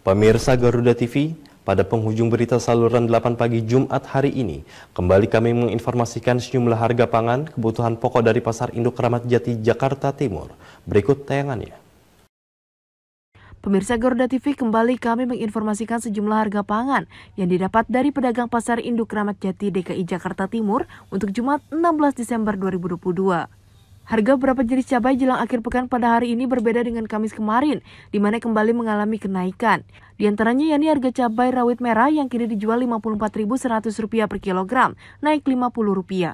Pemirsa Garuda TV, pada penghujung berita saluran 8 pagi Jumat hari ini, kembali kami menginformasikan sejumlah harga pangan kebutuhan pokok dari Pasar Induk Ramat Jati, Jakarta Timur. Berikut tayangannya. Pemirsa Garuda TV kembali kami menginformasikan sejumlah harga pangan yang didapat dari pedagang pasar Induk Ramat Jati DKI Jakarta Timur untuk Jumat 16 Desember 2022. Harga beberapa jenis cabai jelang akhir pekan pada hari ini berbeda dengan Kamis kemarin, di mana kembali mengalami kenaikan. Di antaranya yakni harga cabai rawit merah yang kini dijual Rp54.100 per kilogram, naik Rp50.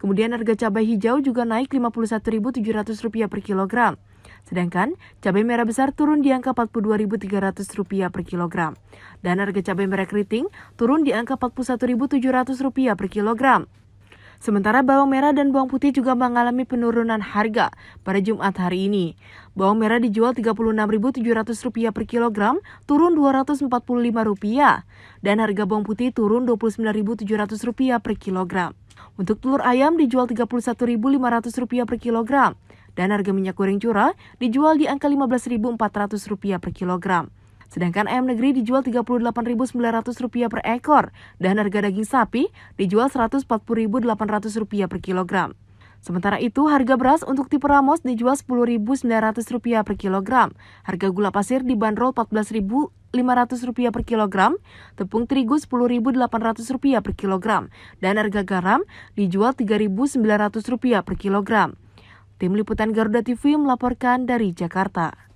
Kemudian harga cabai hijau juga naik Rp51.700 per kilogram. Sedangkan cabai merah besar turun di angka Rp42.300 per kilogram. Dan harga cabai merah keriting turun di angka Rp41.700 per kilogram. Sementara bawang merah dan bawang putih juga mengalami penurunan harga pada Jumat hari ini. Bawang merah dijual Rp36.700 per kilogram, turun Rp245, dan harga bawang putih turun Rp29.700 per kilogram. Untuk telur ayam dijual Rp31.500 per kilogram, dan harga minyak goreng curah dijual di angka Rp15.400 per kilogram. Sedangkan ayam negeri dijual Rp38.900 per ekor dan harga daging sapi dijual Rp140.800 per kilogram. Sementara itu, harga beras untuk tipe Ramos dijual Rp10.900 per kilogram. Harga gula pasir dibanderol Rp14.500 per kilogram, tepung terigu Rp10.800 per kilogram, dan harga garam dijual Rp3.900 per kilogram. Tim Liputan Garuda TV melaporkan dari Jakarta.